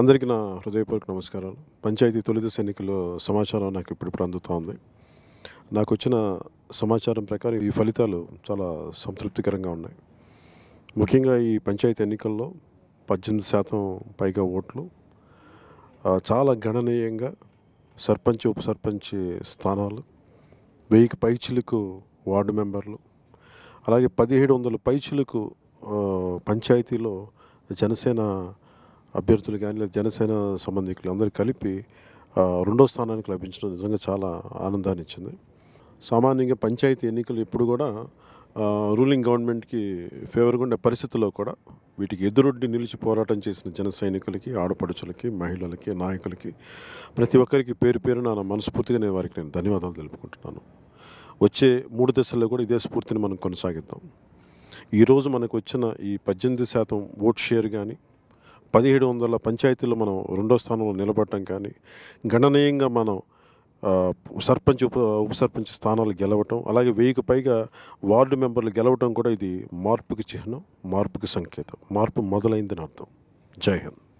అందరికీ నా హృదయపూర్వక నమస్కారాలు పంచాయతీ తొలిదశ ఎన్నికల్లో సమాచారం నాకు ఇప్పుడిప్పుడు అందుతూ ఉంది నాకు వచ్చిన సమాచారం ప్రకారం ఈ ఫలితాలు చాలా సంతృప్తికరంగా ఉన్నాయి ముఖ్యంగా ఈ పంచాయతీ ఎన్నికల్లో పద్దెనిమిది శాతం పైగా ఓట్లు చాలా గణనీయంగా సర్పంచ్ ఉప సర్పంచ్ స్థానాలు వెయ్యికి పైచిలకు వార్డు మెంబర్లు అలాగే పదిహేడు వందల పైచిలకు పంచాయతీలో జనసేన అభ్యర్థులు కానీ లేదా జనసేన సంబంధికులు అందరూ కలిపి రెండో స్థానానికి లభించడం నిజంగా చాలా ఆనందాన్ని ఇచ్చింది సామాన్యంగా పంచాయతీ ఎన్నికలు ఎప్పుడు కూడా రూలింగ్ గవర్నమెంట్కి ఫేవర్గా ఉండే పరిస్థితుల్లో కూడా వీటికి ఎదురొడ్డి నిలిచి పోరాటం చేసిన జన సైనికులకి ఆడపడుచులకి మహిళలకి నాయకులకి ప్రతి ఒక్కరికి పేరు పేరు నా మనస్ఫూర్తిగా నేను వారికి నేను ధన్యవాదాలు తెలుపుకుంటున్నాను వచ్చే మూడు దశల్లో కూడా ఇదే స్ఫూర్తిని మనం కొనసాగిద్దాం ఈరోజు మనకు వచ్చిన ఈ పద్దెనిమిది శాతం ఓట్ షేర్ కానీ పదిహేడు వందల పంచాయతీల్లో మనం రెండో స్థానంలో నిలబడటం కానీ గణనీయంగా మనం సర్పంచ్ ఉప ఉప సర్పంచ్ స్థానాలు గెలవటం అలాగే వెయ్యికి పైగా వార్డు మెంబర్లు గెలవటం కూడా ఇది మార్పుకి చిహ్నం మార్పుకి సంకేతం మార్పు మొదలైందని అర్థం జై హింద్